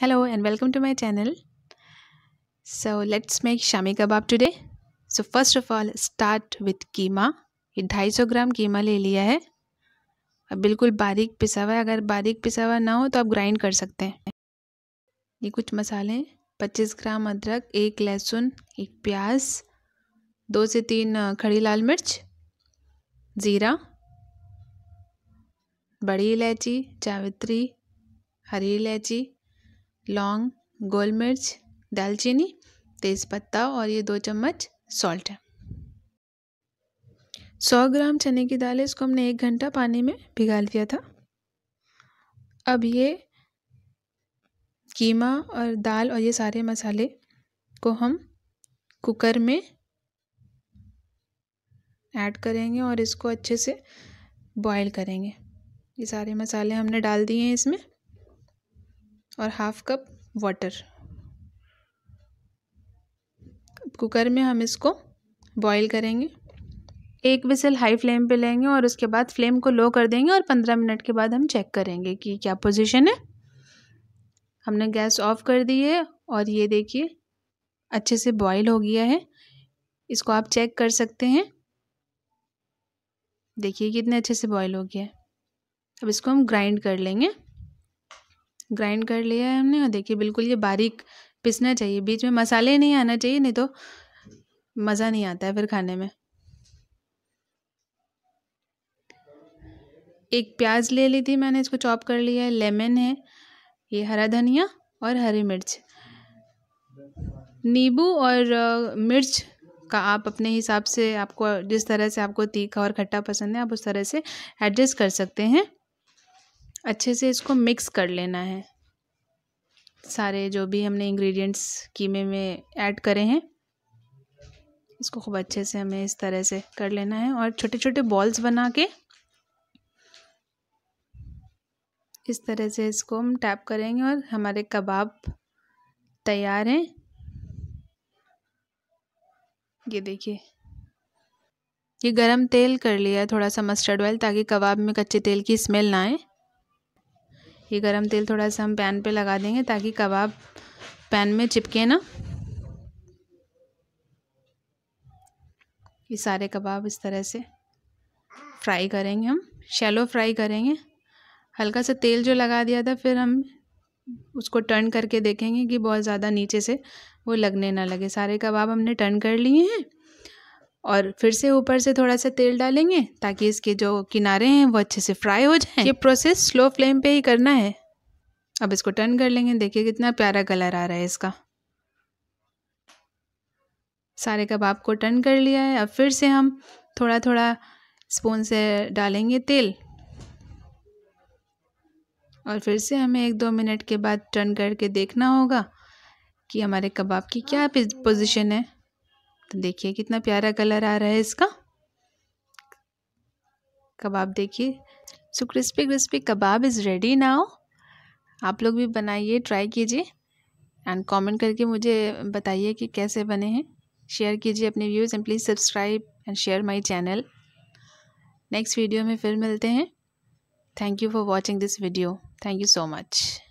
Hello and welcome to my channel. So let's make shami kebab today. So first of all start with कीमा ये ढाई सौ ग्राम कीमा ले लिया है अब बिल्कुल बारीक पिसा हुआ है अगर बारीक पिसा हुआ ना हो तो आप ग्राइंड कर सकते हैं ये कुछ मसाले पच्चीस ग्राम अदरक एक लहसुन एक प्याज दो से तीन खड़ी लाल मिर्च ज़ीरा बड़ी इलायची जावित्री हरी इलायची लौंग गोल मिर्च दालचीनी तेज़पत्ता और ये दो चम्मच सॉल्ट है सौ ग्राम चने की दाल है इसको हमने एक घंटा पानी में भिगा लिया था अब ये कीमा और दाल और ये सारे मसाले को हम कुकर में ऐड करेंगे और इसको अच्छे से बॉईल करेंगे ये सारे मसाले हमने डाल दिए हैं इसमें और हाफ कप वाटर कुकर में हम इसको बॉईल करेंगे एक विसल हाई फ्लेम पे लेंगे और उसके बाद फ्लेम को लो कर देंगे और पंद्रह मिनट के बाद हम चेक करेंगे कि क्या पोजीशन है हमने गैस ऑफ कर दी है और ये देखिए अच्छे से बॉईल हो गया है इसको आप चेक कर सकते हैं देखिए कितने अच्छे से बॉईल हो गया है अब इसको हम ग्राइंड कर लेंगे ग्राइंड कर लिया है हमने और देखिए बिल्कुल ये बारीक पिसना चाहिए बीच में मसाले नहीं आना चाहिए नहीं तो मज़ा नहीं आता है फिर खाने में एक प्याज ले ली थी मैंने इसको चॉप कर लिया है लेमन है ये हरा धनिया और हरी मिर्च नींबू और मिर्च का आप अपने हिसाब से आपको जिस तरह से आपको तीखा और खट्टा पसंद है आप उस तरह से एडजस्ट कर सकते हैं अच्छे से इसको मिक्स कर लेना है सारे जो भी हमने इंग्रेडिएंट्स कीमे में ऐड करे हैं इसको खूब अच्छे से हमें इस तरह से कर लेना है और छोटे छोटे बॉल्स बना के इस तरह से इसको हम टैप करेंगे और हमारे कबाब तैयार हैं ये देखिए ये गरम तेल कर लिया है थोड़ा सा मस्टर्ड ऑयल ताकि कबाब में कच्चे तेल की स्मेल ना आए ये गरम तेल थोड़ा सा हम पैन पे लगा देंगे ताकि कबाब पैन में चिपके ना ये सारे कबाब इस तरह से फ्राई करेंगे हम शैलो फ्राई करेंगे हल्का सा तेल जो लगा दिया था फिर हम उसको टर्न करके देखेंगे कि बहुत ज़्यादा नीचे से वो लगने ना लगे सारे कबाब हमने टर्न कर लिए हैं और फिर से ऊपर से थोड़ा सा तेल डालेंगे ताकि इसके जो किनारे हैं वो अच्छे से फ्राई हो जाए ये प्रोसेस स्लो फ्लेम पे ही करना है अब इसको टर्न कर लेंगे देखिए कितना प्यारा कलर आ रहा है इसका सारे कबाब को टर्न कर लिया है अब फिर से हम थोड़ा थोड़ा स्पून से डालेंगे तेल और फिर से हमें एक दो मिनट के बाद टर्न करके देखना होगा कि हमारे कबाब की क्या पोजीशन है तो देखिए कितना प्यारा कलर आ रहा है इसका कबाब देखिए so crispy crispy kebab is ready now आप लोग भी बनाइए ट्राई कीजिए एंड कमेंट करके मुझे बताइए कि कैसे बने हैं शेयर कीजिए अपने views and please subscribe and share my channel next video में फिर मिलते हैं thank you for watching this video thank you so much